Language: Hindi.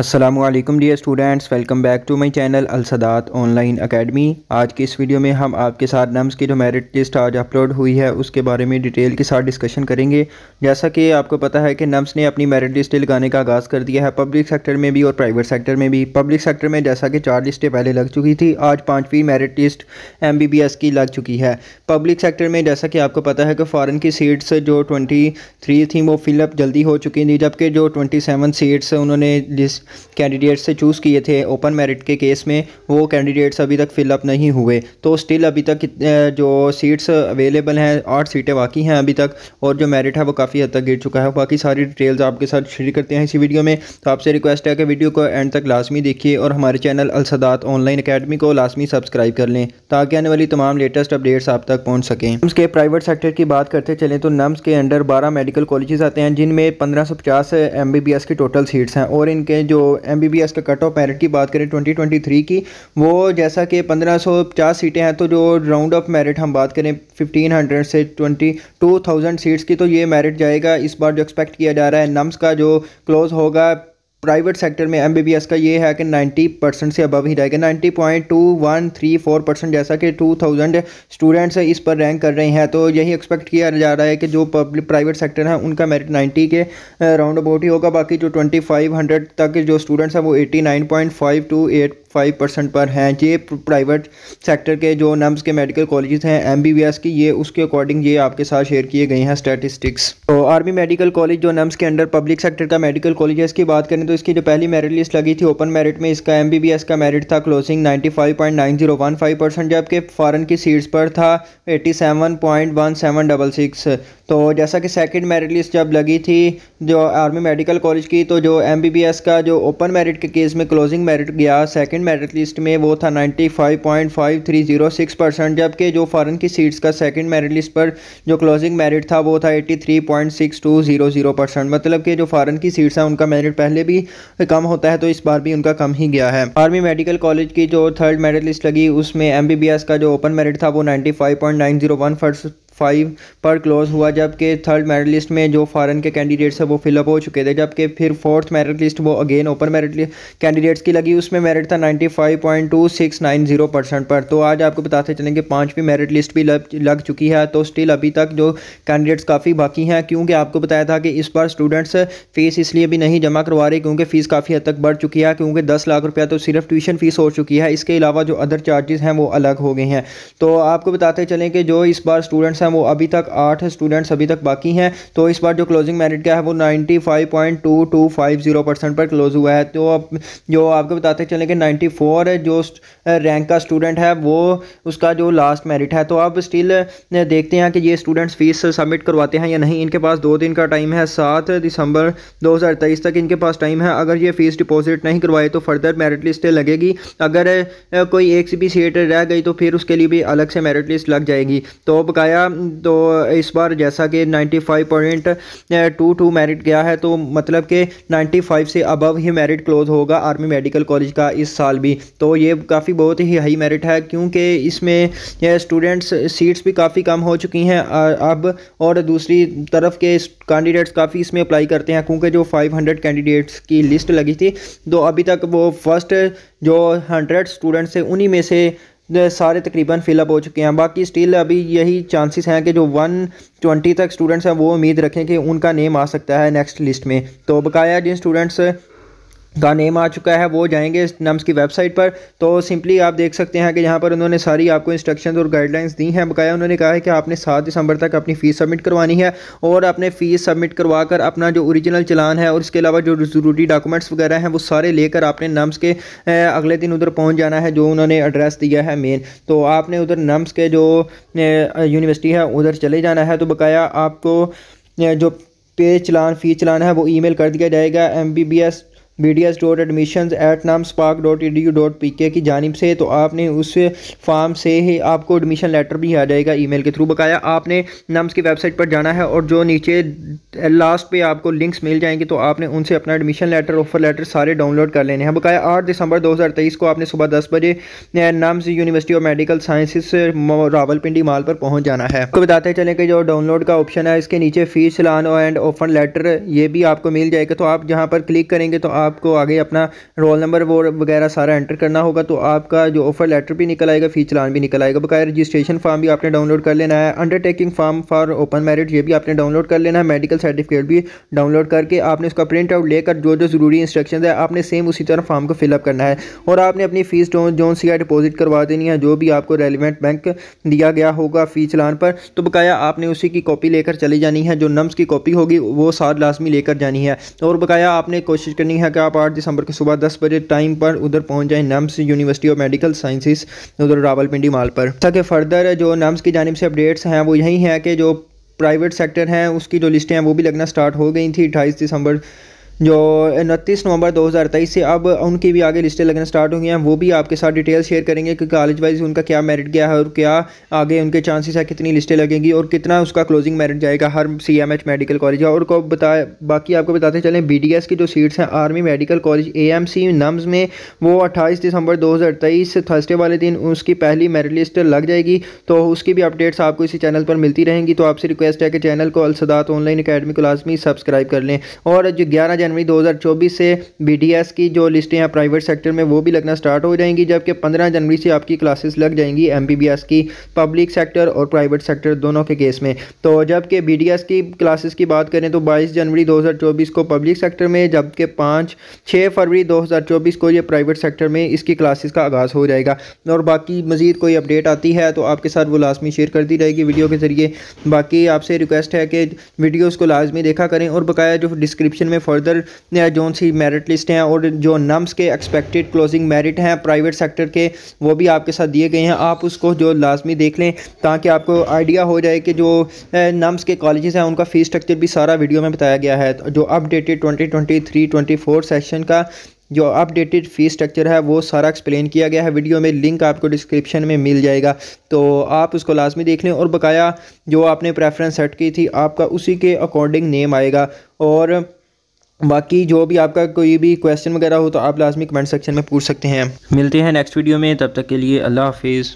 Aslam dear students welcome back to my channel Alsadat online academy आज की इस वीडियो में हम आपके साथ नम्स की जो मेरिट लिस्ट आज अपलोड हुई है उसके बारे में डिटेल के साथ डिस्कशन करेंगे जैसा कि आपको पता है कि नम्स ने अपनी मेरिट लिस्ट लगाने का आगाज़ कर दिया है पब्लिक सेक्टर में भी और प्राइवेट सेक्टर में भी पब्लिक सेक्टर में जैसा कि चार लिस्टें पहले लग चुकी थी आज पाँचवीं merit list M B B S की लग चुकी है पब्लिक सेक्टर में जैसा कि आपको पता है कि फ़ॉरन की सीट्स जो ट्वेंटी थ्री थी वो फिलअप जल्दी हो चुकी थी जबकि जो ट्वेंटी सेवन सीट्स उन्होंने लिस्ट कैंडिडेट्स से चूज़ किए थे ओपन मेरिट के केस में वो कैंडिडेट्स अभी तक फिलअप नहीं हुए तो स्टिल अभी तक जो सीट्स अवेलेबल हैं आठ सीटें बाकी हैं अभी तक और जो मेरिट है वो काफ़ी हद तक गिर चुका है बाकी सारी डिटेल्स आपके साथ शेयर करते हैं इसी वीडियो में तो आपसे रिक्वेस्ट है कि वीडियो को एंड तक लाजमी देखिए और हमारे चैनल अलसदात ऑनलाइन अकेडमी को लाजमी सब्सक्राइब कर लें ताकि आने वाली तमाम लेटेस्ट अपडेट्स आप तक पहुँच सकें नम्स के प्राइवेट सेक्टर की बात करते चलें तो नम्स के अंडर बारह मेडिकल कॉलेज आते हैं जिनमें पंद्रह सौ पचास एम बी बी एस की टोटल सीट्स हैं और इनके जो बी एम का कट ऑफ मेरिट की बात करें 2023 की वो जैसा कि 1550 सीटें हैं तो जो राउंड ऑफ मेरिट हम बात करें 1500 से 22,000 सीट्स की तो ये मेरिट जाएगा इस बार जो एक्सपेक्ट किया जा रहा है नम्स का जो क्लोज़ होगा प्राइवेट सेक्टर में एम का ये है कि 90 परसेंट से अबव ही रहेगा 90.2134 परसेंट जैसा कि 2000 स्टूडेंट्स इस पर रैंक कर रहे हैं तो यही एक्सपेक्ट किया जा रहा है कि जो पब्लिक प्राइवेट सेक्टर है उनका मेरिट 90 के राउंड अबाउट ही होगा बाकी जो 2500 तक जो स्टूडेंट्स हैं वो 89.5 टू एट फाइव परसेंट पर हैं ये प्राइवेट सेक्टर के जो नम्स के मेडिकल कॉलेज हैं एम बी बी एस की ये उसके अकॉर्डिंग ये आपके साथ शेयर किए गए हैं स्टैटिस्टिक्स तो आर्मी मेडिकल कॉलेज जो नम्स के अंडर पब्लिक सेक्टर का मेडिकल कॉलेज है इसकी बात करें तो इसकी जो पहली मेरिट लिस्ट लगी थी ओपन मेरिट में इसका एम बी बी एस का मेरिट था closing ninety five point nine zero one five percent जबकि फ़ॉरन की सीट्स पर था eighty seven point one seven double six तो जैसा कि सेकंड मेरिट लिस्ट जब लगी थी जो आर्मी मेडिकल कॉलेज की तो जो एमबीबीएस का जो ओपन मेरिट के केस में क्लोजिंग मेरिट गया सेकंड मेरिट लिस्ट में वो था 95.5306 परसेंट जबकि जो फ़ॉरन की सीट्स का सेकंड मेरिट लिस्ट पर जो क्लोजिंग मेरिट था वो था 83.6200 परसेंट मतलब कि जो फ़ॉरन की सीट्स हैं उनका मेरिट पहले भी कम होता है तो इस बार भी उनका कम ही गया है आर्मी मेडिकल कॉलेज की जो थर्ड मेरिट लिस्ट लगी उसमें एम का जो ओपन मेरिट था वो नाइन्टी फाइव पर क्लोज हुआ जबकि थर्ड मेरिट लिस्ट में जो फ़ॉरन के कैंडिडेट्स हैं वो फिलअप हो चुके थे जबकि फिर फोर्थ मेरिट लिस्ट वो अगेन ओपन मेरिट कैंडिडेट्स की लगी उसमें मेरिट था ninety five point two six nine zero percent पर तो आज आपको बताते चलें कि पाँचवीं मेरिट लिस्ट भी लग, लग चुकी है तो स्टिल अभी तक जो कैंडिडेट्स काफ़ी बाकी हैं क्योंकि आपको बताया था कि इस बार स्टूडेंट्स फ़ीस इसलिए भी नहीं जमा करवा रहे क्योंकि फ़ीस काफ़ी हद तक बढ़ चुकी है क्योंकि दस लाख रुपया तो सिर्फ ट्यूशन फ़ीस हो चुकी है इसके अलावा जो अदर चार्जेस हैं वो अलग हो गए हैं तो आपको बताते चलें कि जो इस बार स्टूडेंट्स हैं हैं वो अभी तक आठ स्टूडेंट्स अभी तक बाकी हैं तो इस बार जो क्लोजिंग मेरिट क्या है वो नाइन्टी फाइव परसेंट पर क्लोज हुआ है तो अब जो आपको बताते चले कि नाइन्टी फोर जो रैंक का स्टूडेंट है वो उसका जो लास्ट मेरिट है तो अब स्टिल देखते हैं कि ये स्टूडेंट्स फीस सबमिट करवाते हैं या नहीं इनके पास दो दिन का टाइम है सात दिसंबर 2023 तक इनके पास टाइम है अगर ये फीस डिपॉजिट नहीं करवाए तो फर्दर मेरिट लिस्ट लगेगी अगर कोई एक भी सीट e रह गई तो फिर उसके लिए भी अलग से मेरिट लिस्ट लग जाएगी तो बकाया तो इस बार जैसा कि 95.22 मेरिट गया है तो मतलब कि 95 से अबव ही मेरिट क्लोज होगा आर्मी मेडिकल कॉलेज का इस साल भी तो ये काफ़ी बहुत ही हाई मेरिट है क्योंकि इसमें स्टूडेंट्स सीट्स भी काफ़ी कम हो चुकी हैं अब और दूसरी तरफ के कैंडिडेट्स काफ़ी इसमें अप्लाई करते हैं क्योंकि जो 500 कैंडिडेट्स की लिस्ट लगी थी तो अभी तक वो फर्स्ट जो हंड्रेड स्टूडेंट्स थे उन्हीं में से सारे तकरीबन फिलअप हो चुके हैं बाकी स्टिल अभी यही चांसेस हैं कि जो वन ट्वेंटी तक स्टूडेंट्स हैं वो उम्मीद रखें कि उनका नेम आ सकता है नेक्स्ट लिस्ट में तो बकाया जिन स्टूडेंट्स का नेम आ चुका है वो जाएंगे नम्स की वेबसाइट पर तो सिंपली आप देख सकते हैं कि यहाँ पर उन्होंने सारी आपको इंस्ट्रक्शंस और गाइडलाइंस दी हैं बकाया उन्होंने कहा है कि आपने सात दिसंबर तक अपनी फ़ीस सबमिट करवानी है और अपने फ़ीस सबमिट करवा कर अपना जो ओरिजिनल चलान है और इसके अलावा जो ज़रूरी डॉक्यूमेंट्स वगैरह हैं वो सारे लेकर आपने नम्स के अगले दिन उधर पहुँच जाना है जो उन्होंने एड्रेस दिया है मेन तो आपने उधर नम्स के जो यूनिवर्सिटी है उधर चले जाना है तो बकाया आपको जो पे चलान फ़ी चलान है वो ईमेल कर दिया जाएगा M B B S B D S dot admission at numspak dot E D U dot P K की जानब से तो आपने उस फॉर्म से ही आपको एडमिशन लेटर भी आ जाएगा ई मेल के थ्रू बकाया आपने नम्स की वेबसाइट पर जाना है और जो नीचे लास्ट पे आपको लिंक्स मिल जाएंगे तो आपने उनसे अपना एडमिशन लेटर ऑफर लेटर सारे डाउनलोड कर लेने हैं बकाया आठ दिसंबर दो हज़ार तेईस को आपने सुबह दस बजे NUMS university of medical sciences Rawalpindi mall पर पहुँच जाना है तो बताते चलें कि जो डाउनलोड का ऑप्शन है इसके नीचे फीस लान एंड ऑफर लेटर ये भी आपको मिल जाएगा तो आप जहाँ पर क्लिक करेंगे तो आप आपको आगे अपना रोल नंबर वो वगैरह सारा एंटर करना होगा तो आपका जो ऑफर लेटर भी निकल आएगा फी चलान भी निकल आएगा बकाया रजिस्ट्रेशन फॉर्म भी आपने डाउनलोड कर लेना है undertaking form for open merit ये भी आपने डाउनलोड कर लेना है मेडिकल सर्टिफिकेट भी डाउनलोड करके आपने उसका प्रिंट आउट लेकर जो जो ज़रूरी इंस्ट्रक्शन है आपने सेम उसी तरह फॉर्म को फिलअप करना है और आपने अपनी फ़ीस जो सी डिपॉजिट करवा देनी है जो भी आपको रेलिवेंट बैंक दिया गया होगा फ़ी चलान पर तो बकाया आपने उसी की कॉपी लेकर चली जानी है जो नम्स की कॉपी होगी वो साथ लाजमी लेकर जानी है और बकाया आपने कोशिश करनी है कि आप आठ दिसंबर की सुबह दस बजे टाइम पर उधर पहुंच जाए NUMS university of medical sciences उधर रावलपिंडी माल पर ताकि फर्दर जो नम्स की जानब से अपडेट्स हैं वो यही है कि जो प्राइवेट सेक्टर हैं उसकी जो लिस्टें हैं वो भी लगना स्टार्ट हो गई थी अट्ठाईस दिसंबर जो उनतीस नवंबर 2023 से अब उनकी भी आगे लिस्टें लगना स्टार्ट होंगे हैं वो भी आपके साथ डिटेल शेयर करेंगे कि कॉलेज वाइज उनका क्या मेरिट गया है और क्या आगे उनके चांसेस है कितनी लिस्टें लगेंगी और कितना उसका क्लोजिंग मेरिट जाएगा हर C M H medical college और को बताए बाकी आपको बताते चलें बी डी एस की जो सीट्स हैं army medical college A M C NUMS में वो अट्ठाईस दिसंबर दो हज़ार तेईस थर्सडे वाले दिन उसकी पहली मेरिट लिस्ट लग जाएगी तो उसकी भी अपडेट्स आपको इसी चैनल पर मिलती रहेंगी तो आपसे रिक्वेस्ट है कि चैनल को अलसदात ऑनलाइन अकेडमी को लाजमी सब्सक्राइब कर लें और जो ग्यारह जनवरी 2024 से बीडीएस की जो लिस्टें हैं प्राइवेट सेक्टर में वो भी लगना स्टार्ट हो जाएंगी जबकि 15 जनवरी से आपकी क्लासेस लग जाएंगी एमबीबीएस की पब्लिक सेक्टर और प्राइवेट सेक्टर दोनों के केस में तो जबकि बी की क्लासेस की बात करें तो बाईस जनवरी दो को पब्लिक सेक्टर में जबकि पाँच छः फरवरी दो को ये प्राइवेट सेक्टर में इसकी क्लासेस का आगाज़ हो जाएगा और बाकी मज़ीद कोई अपडेट आती है तो आपके साथ वो लाजमी शेयर करती रहेगी वीडियो के ज़रिए बाकी आपसे रिक्वेस्ट है कि वीडियोस को लाजमी देखा करें और बकाया जो डिस्क्रिप्शन में फर्दर अदर जो सी मेरिट लिस्ट हैं और जो नम्स के एक्सपेक्टेड क्लोजिंग मेरिट हैं प्राइवेट सेक्टर के वो भी आपके साथ दिए गए हैं आप उसको जो लाजमी देख लें ताकि आपको आइडिया हो जाए कि जो नम्स के कॉलेज हैं उनका फ़ीस स्ट्रक्चर भी सारा वीडियो में बताया गया है जो updated twenty twenty three twenty four session का जो अपडेटेड फ़ीस स्ट्रक्चर है वो सारा एक्सप्लेन किया गया है वीडियो में लिंक आपको डिस्क्रिप्शन में मिल जाएगा तो आप उसको लाजमी देख लें और बकाया जो आपने प्रेफरेंस सेट की थी आपका उसी के अकॉर्डिंग नेम आएगा और बाकी जो भी आपका कोई भी क्वेश्चन वगैरह हो तो आप लाजमी कमेंट सेक्शन में पूछ सकते हैं मिलते हैं नेक्स्ट वीडियो में तब तक के लिए अल्लाह हाफिज़